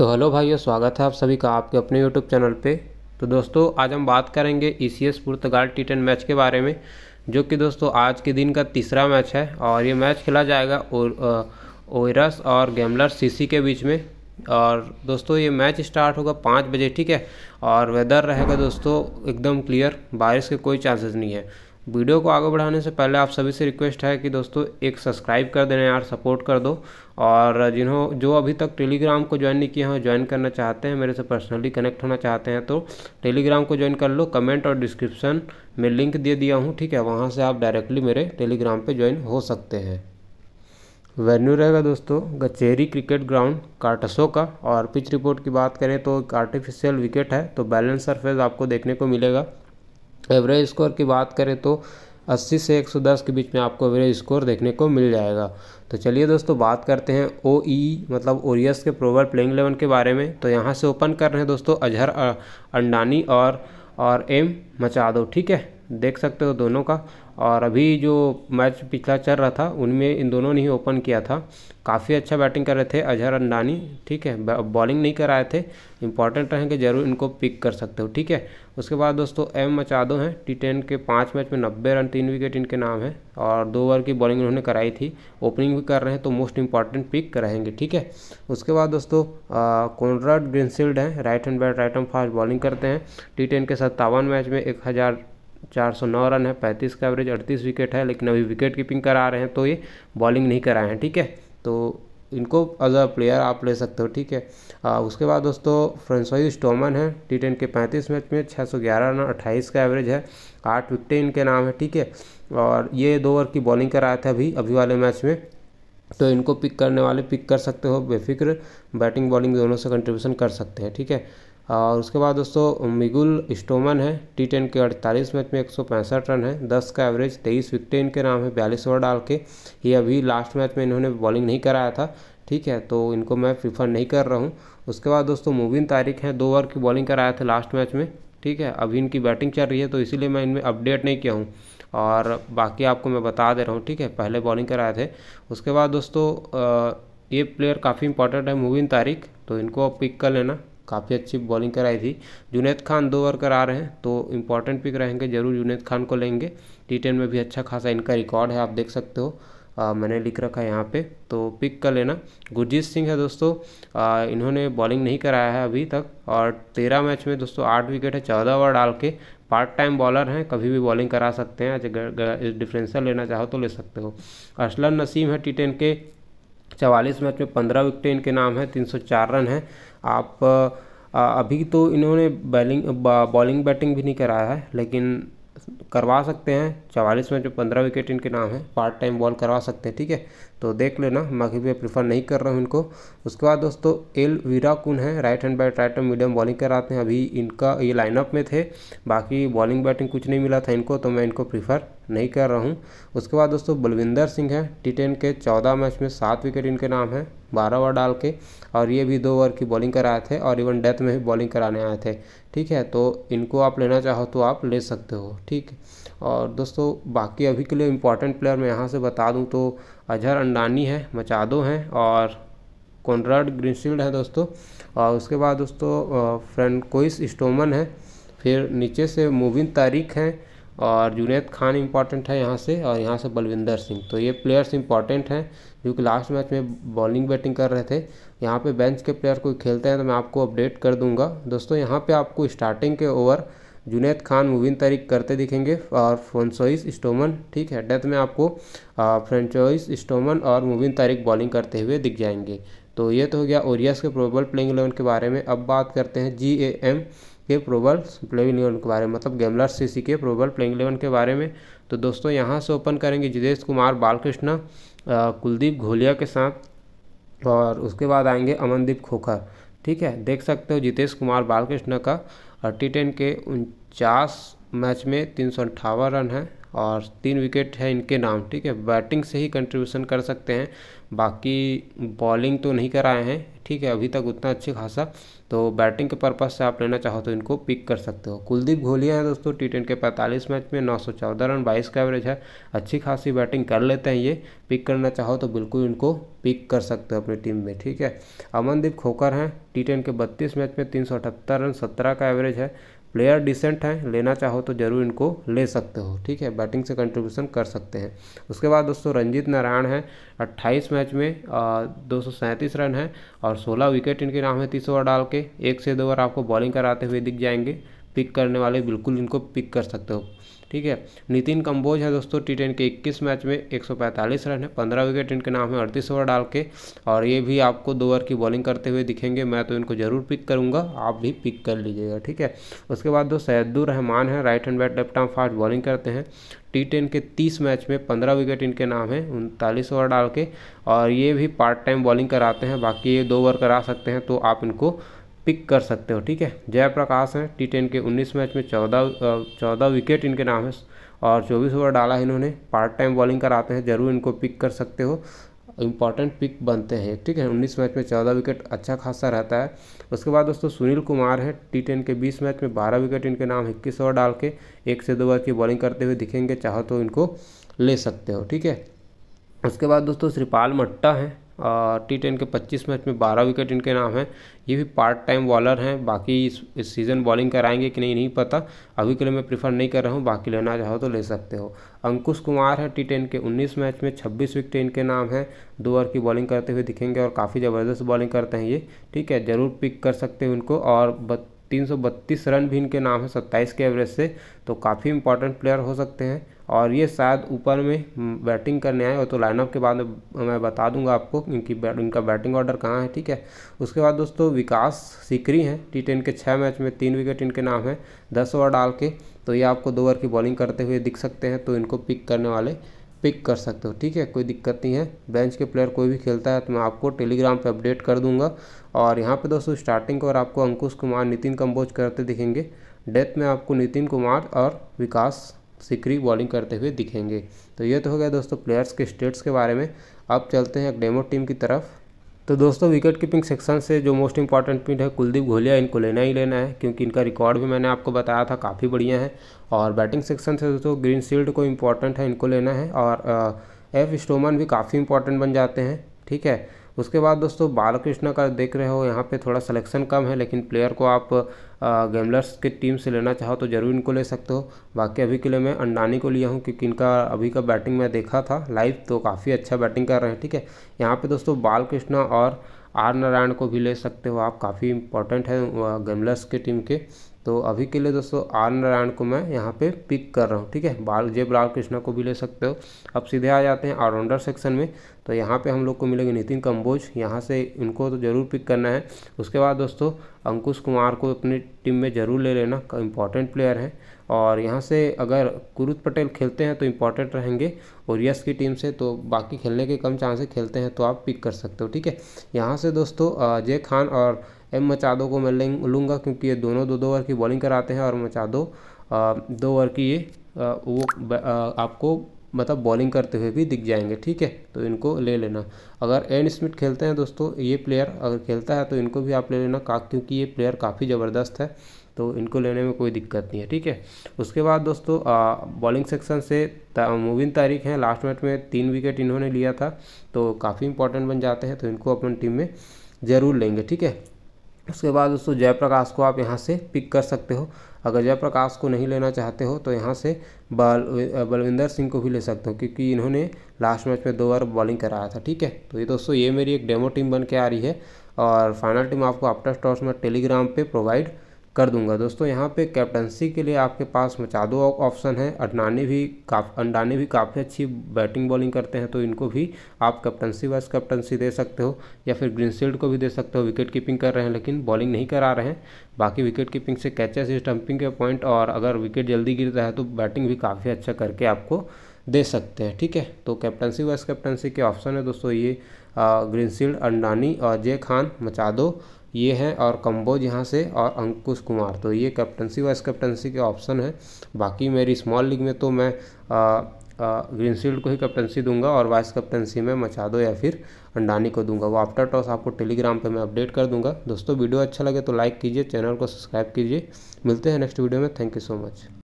तो हेलो भाइयों स्वागत है आप सभी का आपके अपने यूट्यूब चैनल पे तो दोस्तों आज हम बात करेंगे E C S Portugal T ten match के बारे में जो कि दोस्तों आज के दिन का तीसरा मैच है और ये मैच खेला जाएगा ओयरस और गैमलर सीसी के बीच में और दोस्तों ये मैच स्टार्ट होगा पाँच बजे ठीक है और वेदर रहेगा दोस्तों एकदम क्लियर बारिश के कोई चांसेस नहीं है वीडियो को आगे बढ़ाने से पहले आप सभी से रिक्वेस्ट है कि दोस्तों एक सब्सक्राइब कर देना यार सपोर्ट कर दो और जिन्हों जो अभी तक टेलीग्राम को ज्वाइन नहीं किया हो ज्वाइन करना चाहते हैं मेरे से पर्सनली कनेक्ट होना चाहते हैं तो टेलीग्राम को ज्वाइन कर लो कमेंट और डिस्क्रिप्शन में लिंक दे दिया हूँ ठीक है वहाँ से आप डायरेक्टली मेरे टेलीग्राम पर ज्वाइन हो सकते हैं वेन्यू रहेगा दोस्तों गचेरी क्रिकेट ग्राउंड कार्टसो का और पिच रिपोर्ट की बात करें तो एक आर्टिफिशियल विकेट है तो बैलेंस सरफेस आपको देखने को मिलेगा एवरेज स्कोर की बात करें तो 80 से 110 के बीच में आपको एवरेज स्कोर देखने को मिल जाएगा तो चलिए दोस्तों बात करते हैं ओ ई e, मतलब ओरियस के प्रोवर प्लेइंग इलेवन के बारे में तो यहाँ से ओपन कर रहे हैं दोस्तों अजहर अंडानी और और एम मचादो ठीक है देख सकते हो दोनों का और अभी जो मैच पिछला चल रहा था उनमें इन दोनों ने ही ओपन किया था काफ़ी अच्छा बैटिंग कर रहे थे अजहर अंडानी ठीक है बॉलिंग नहीं कराए थे इंपॉर्टेंट रहेंगे जरूर इनको पिक कर सकते हो ठीक है उसके बाद दोस्तों एम मचादो हैं टी टेन के पाँच मैच में नब्बे रन तीन विकेट इनके नाम है और दो ओवर की बॉलिंग उन्होंने कराई थी ओपनिंग भी कर रहे हैं तो मोस्ट इंपॉर्टेंट पिक रहेंगे ठीक है उसके बाद दोस्तों कॉनराड ग्रीनशील्ड हैं right hand bat right hand fast bowling करते हैं टी टेन के सत्तावन मैच में एक हज़ार चार सौ नौ रन है पैंतीस का एवरेज अड़तीस विकेट है लेकिन अभी विकेट कीपिंग करा रहे हैं तो ये बॉलिंग नहीं कराए हैं ठीक है तो इनको एज अ प्लेयर आप ले सकते हो ठीक है आ, उसके बाद दोस्तों फ्रेंसोई स्टोमन है टी के पैंतीस मैच में छः सौ ग्यारह रन अट्ठाईस का एवरेज है आठ विकटें इनके नाम है ठीक है और ये दो ओवर की बॉलिंग कराए थे अभी अभी वाले मैच में तो इनको पिक करने वाले पिक कर सकते हो बेफिक्र बैटिंग बॉलिंग दोनों से कंट्रीब्यूशन कर सकते हैं ठीक है और उसके बाद दोस्तों मिगुल स्टोमन है टी टेन के अड़तालीस मैच में एक सौ पैंसठ रन है दस का एवरेज तेईस विकटें इनके नाम है बयालीस ओवर डाल के ये अभी लास्ट मैच में इन्होंने बॉलिंग नहीं कराया था ठीक है तो इनको मैं प्रीफर नहीं कर रहा हूँ उसके बाद दोस्तों मुबिन तारिक हैं दो ओवर की बॉलिंग कराया था लास्ट मैच में ठीक है अभी इनकी बैटिंग चल रही है तो इसीलिए मैं इनमें अपडेट नहीं किया हूँ और बाकी आपको मैं बता दे रहा हूँ ठीक है पहले बॉलिंग कराए थे उसके बाद दोस्तों ये प्लेयर काफ़ी इंपॉर्टेंट है मुबिन तारिक तो इनको आप पिक कर लेना काफ़ी अच्छी बॉलिंग कराई थी जुनेद खान दो ओवर करा रहे हैं तो इम्पॉर्टेंट पिक रहेंगे जरूर जुनेद खान को लेंगे टी टेन में भी अच्छा खासा इनका रिकॉर्ड है आप देख सकते हो आ, मैंने लिख रखा है यहाँ पे तो पिक कर लेना गुरजीत सिंह है दोस्तों आ, इन्होंने बॉलिंग नहीं कराया है अभी तक और तेरह मैच में दोस्तों आठ विकेट है चौदह ओवर डाल के पार्ट टाइम बॉलर हैं कभी भी बॉलिंग करा सकते हैं अगर डिफरेंशियल लेना चाहो तो ले सकते हो अरसलन नसीम है टी टेन के चवालीस मैच में पंद्रह विकेट इनके नाम है तीन सौ चार रन है आप अभी तो इन्होंने बैलिंग बॉलिंग बैटिंग भी नहीं कराया है लेकिन करवा सकते हैं चवालीस में जो पंद्रह विकेट इनके नाम है पार्ट टाइम बॉल करवा सकते हैं ठीक है तो देख लेना बाकी भी प्रीफर नहीं कर रहा हूँ इनको उसके बाद दोस्तों एल वीरा कुन है right hand bat right hand medium bowling कराते हैं अभी इनका ये लाइनअप में थे बाकी बॉलिंग बैटिंग कुछ नहीं मिला था इनको तो मैं इनको प्रीफर नहीं कर रहा हूँ उसके बाद दोस्तों बलविंदर सिंह हैं टी टेन के चौदह मैच में सात विकेट इनके नाम हैं बारह ओवर डाल के और ये भी दो ओवर की बॉलिंग कराए थे और इवन डेथ में भी बॉलिंग कराने आए थे ठीक है तो इनको आप लेना चाहो तो आप ले सकते हो ठीक और दोस्तों बाकी अभी के लिए इम्पॉर्टेंट प्लेयर मैं यहाँ से बता दूँ तो अजहर अंडानी है मचादो हैं और कॉन्ड ग्रीनशील्ड है दोस्तों और उसके बाद दोस्तों फ्रेंड कोइस स्टोमन है फिर नीचे से मुविन तारिक हैं और जुनेद खान इम्पॉर्टेंट है यहाँ से और यहाँ से बलविंदर सिंह तो ये प्लेयर्स इंपॉर्टेंट हैं जो कि लास्ट मैच में बॉलिंग बैटिंग कर रहे थे यहाँ पे बेंच के प्लेयर कोई खेलते हैं तो मैं आपको अपडेट कर दूंगा दोस्तों यहाँ पे आपको स्टार्टिंग के ओवर जुनेद खान मुबिन तारीख करते दिखेंगे और फ्रेंचोइस स्टोमन ठीक है डेथ में आपको फ्रेंचोइस स्टोमन और मुबिन तारीख बॉलिंग करते हुए दिख जाएंगे तो ये तो हो गया ओरियस के प्रोबेबल प्लेइंग इलेवन के बारे में अब बात करते हैं जी ए एम के प्रोबल प्लेइंग इलेवन के बारे में मतलब गैमलर सी के प्रोबल प्लेइंग इलेवन के बारे में तो दोस्तों यहाँ से ओपन करेंगे जितेश कुमार बालकृष्ण कुलदीप घोलिया के साथ और उसके बाद आएंगे अमनदीप खोखर ठीक है देख सकते हो जितेश कुमार बालकृष्ण का टी टेन के उनचास मैच में तीन सौ रन है और तीन विकेट है इनके नाम ठीक है बैटिंग से ही कंट्रीब्यूशन कर सकते हैं बाकी बॉलिंग तो नहीं कराए हैं ठीक है अभी तक उतना अच्छी खासा तो बैटिंग के पर्पज़ से आप लेना चाहो तो इनको पिक कर सकते हो कुलदीप घोलिया है दोस्तों टी के पैंतालीस मैच में नौ सौ चौदह रन बाईस का एवरेज है अच्छी खासी बैटिंग कर लेते हैं ये पिक करना चाहो तो बिल्कुल इनको पिक कर सकते हो अपनी टीम में ठीक है अमनदीप खोकर हैं टी के बत्तीस मैच में तीन सौ अठहत्तर रन सत्रह का एवरेज है प्लेयर डिसेंट हैं लेना चाहो तो ज़रूर इनको ले सकते हो ठीक है बैटिंग से कंट्रीब्यूशन कर सकते हैं उसके बाद दोस्तों रंजीत नारायण हैं 28 मैच में दो रन हैं और 16 विकेट इनके नाम है तीस ओवर डाल के एक से दो ओवर आपको बॉलिंग कराते हुए दिख जाएंगे पिक करने वाले बिल्कुल इनको पिक कर सकते हो ठीक है नितिन कंबोज है दोस्तों टी के इक्कीस मैच में एक सौ पैंतालीस रन है पंद्रह विकेट इनके नाम है अड़तीस ओवर डाल के और ये भी आपको दो ओवर की बॉलिंग करते हुए दिखेंगे मैं तो इनको ज़रूर पिक करूँगा आप भी पिक कर लीजिएगा ठीक है उसके बाद दोस्त सैदुर रहमान है right hand bat left arm fast bowling करते हैं टी टेन के तीस मैच में पंद्रह विकेट इनके नाम है उनतालीस ओवर डाल के और ये भी पार्ट टाइम बॉलिंग कराते हैं बाकी ये दो ओवर करा सकते हैं तो आप इनको पिक कर सकते हो ठीक है जयप्रकाश है टी टेन के उन्नीस मैच में चौदह चौदह विकेट इनके नाम है और चौबीस ओवर डाला है इन्होंने पार्ट टाइम बॉलिंग कराते हैं जरूर इनको पिक कर सकते हो इम्पॉर्टेंट पिक बनते हैं ठीक है उन्नीस मैच में चौदह विकेट अच्छा खासा रहता है उसके बाद दोस्तों सुनील कुमार है टी टेन के बीस मैच में बारह विकेट इनके नाम इक्कीस ओवर डाल के एक से दो ओवर की बॉलिंग करते हुए दिखेंगे चाहो तो इनको ले सकते हो ठीक है उसके बाद दोस्तों श्रीपाल मट्टा हैं टी टेन के 25 मैच में 12 विकेट इनके नाम हैं ये भी पार्ट टाइम बॉलर हैं बाकी इस, इस सीज़न बॉलिंग कराएंगे कि नहीं नहीं पता अभी के लिए मैं प्रीफर नहीं कर रहा हूँ बाकी लेना चाहो तो ले सकते हो अंकुश कुमार है टी टेन के 19 मैच में 26 विकेट इनके नाम हैं दो ओवर की बॉलिंग करते हुए दिखेंगे और काफ़ी ज़बरदस्त बॉलिंग करते हैं ये ठीक है ज़रूर पिक कर सकते हो इनको और 332 रन भी इनके नाम है 27 के एवरेज से तो काफ़ी इंपॉर्टेंट प्लेयर हो सकते हैं और ये शायद ऊपर में बैटिंग हम्म, करने आए हो तो लाइनअप के बाद मैं बता दूंगा आपको इनकी बैट इनका बैटिंग ऑर्डर कहाँ है ठीक है उसके बाद दोस्तों विकास सिकरी हैं टी टेन के छः मैच में तीन विकेट इनके नाम है दस ओवर डाल के तो ये आपको दो ओवर की बॉलिंग करते हुए दिख सकते हैं तो इनको पिक करने वाले पिक कर सकते हो ठीक है कोई दिक्कत नहीं है बेंच के प्लेयर कोई भी खेलता है तो मैं आपको टेलीग्राम पर अपडेट कर दूँगा और यहाँ पे दोस्तों स्टार्टिंग और आपको अंकुश कुमार नितिन कंबोज करते दिखेंगे डेथ में आपको नितिन कुमार और विकास सिकरी बॉलिंग करते हुए दिखेंगे तो ये तो हो गया दोस्तों प्लेयर्स के स्टेट्स के बारे में अब चलते हैं डेमो टीम की तरफ तो दोस्तों विकेट कीपिंग सेक्शन से जो मोस्ट इंपॉर्टेंट पॉइंट है कुलदीप घोलिया इनको लेना ही लेना है क्योंकि इनका रिकॉर्ड भी मैंने आपको बताया था काफ़ी बढ़िया है और बैटिंग सेक्शन से दोस्तों ग्रीन शील्ड को इम्पॉर्टेंट है इनको लेना है और एफ स्टोमन भी काफ़ी इंपॉर्टेंट बन जाते हैं ठीक है उसके बाद दोस्तों बालकृष्णा का देख रहे हो यहाँ पे थोड़ा सिलेक्शन कम है लेकिन प्लेयर को आप गेमलर्स के टीम से लेना चाहो तो ज़रूर इनको ले सकते हो बाकी अभी के लिए मैं अंडानी को लिया हूँ क्योंकि इनका अभी का बैटिंग मैं देखा था लाइव तो काफ़ी अच्छा बैटिंग कर रहे हैं ठीक है यहाँ पर दोस्तों बालकृष्णा और आर नारायण को भी ले सकते हो आप काफ़ी इंपॉर्टेंट है गेमलर्स के टीम के तो अभी के लिए दोस्तों आर नारायण को मैं यहाँ पे पिक कर रहा हूँ ठीक है बाल जय बाल कृष्णा को भी ले सकते हो अब सीधे आ जाते हैं ऑलराउंडर सेक्शन में तो यहाँ पे हम लोग को मिलेंगे नितिन कम्बोज यहाँ से इनको तो ज़रूर पिक करना है उसके बाद दोस्तों अंकुश कुमार को अपनी टीम में ज़रूर ले लेना इंपॉर्टेंट प्लेयर हैं और यहाँ से अगर कुरुत पटेल खेलते हैं तो इम्पॉर्टेंट रहेंगे और यस की टीम से तो बाकी खेलने के कम चांसेस खेलते हैं तो आप पिक कर सकते हो ठीक है यहाँ से दोस्तों जय खान और एम मचादो को मैं लूँगा क्योंकि ये दोनों दो दो ओवर की बॉलिंग कराते हैं और मचादो दो ओवर की ये वो आपको मतलब बॉलिंग करते हुए भी दिख जाएंगे ठीक है तो इनको ले लेना अगर एन स्मिथ खेलते हैं दोस्तों ये प्लेयर अगर खेलता है तो इनको भी आप ले लेना का क्योंकि ये प्लेयर काफ़ी ज़बरदस्त है तो इनको लेने में कोई दिक्कत नहीं है ठीक है उसके बाद दोस्तों बॉलिंग सेक्शन से ता, मुबिन तारीख हैं लास्ट मैच में तीन विकेट इन्होंने लिया था तो काफ़ी इंपॉर्टेंट बन जाते हैं तो इनको अपन टीम में ज़रूर लेंगे ठीक है उसके बाद दोस्तों जयप्रकाश को आप यहाँ से पिक कर सकते हो अगर जयप्रकाश को नहीं लेना चाहते हो तो यहाँ से बल बलविंदर सिंह को भी ले सकते हो क्योंकि इन्होंने लास्ट मैच में दो बार बॉलिंग कराया था ठीक है तो ये दोस्तों ये मेरी एक डेमो टीम बन के आ रही है और फाइनल टीम आपको आफ्टर टॉस में टेलीग्राम पर प्रोवाइड कर दूंगा दोस्तों यहाँ पे कैप्टनसी के लिए आपके पास मचादो ऑप्शन है अडनानी भी काफ अंडानी भी काफ़ी अच्छी बैटिंग बॉलिंग करते हैं तो इनको भी आप कैप्टनसी वाइज कैप्टनसी दे सकते हो या फिर ग्रीनशील्ड को भी दे सकते हो विकेट कीपिंग कर रहे हैं लेकिन बॉलिंग नहीं करा रहे हैं बाकी विकेट कीपिंग से कैचेस स्टम्पिंग के पॉइंट और अगर विकेट जल्दी गिर है तो बैटिंग भी काफ़ी अच्छा करके आपको दे सकते हैं ठीक है तो कैप्टनसी वाइस कैप्टनसी के ऑप्शन है दोस्तों ये ग्रीनशील्ड अंडानी और जे खान मचादो ये हैं और कंबोज यहाँ से और अंकुश कुमार तो ये कैप्टनसी वाइस कैप्टनसी के ऑप्शन है बाकी मेरी स्मॉल लीग में तो मैं ग्रीनशील्ड को ही कैप्टनसी दूंगा और वाइस कैप्टनसी में मचादो या फिर अंडानी को दूंगा वो आफ्टर टॉस आपको टेलीग्राम पे मैं अपडेट कर दूंगा दोस्तों वीडियो अच्छा लगे तो लाइक कीजिए चैनल को सब्सक्राइब कीजिए मिलते हैं नेक्स्ट वीडियो में थैंक यू सो मच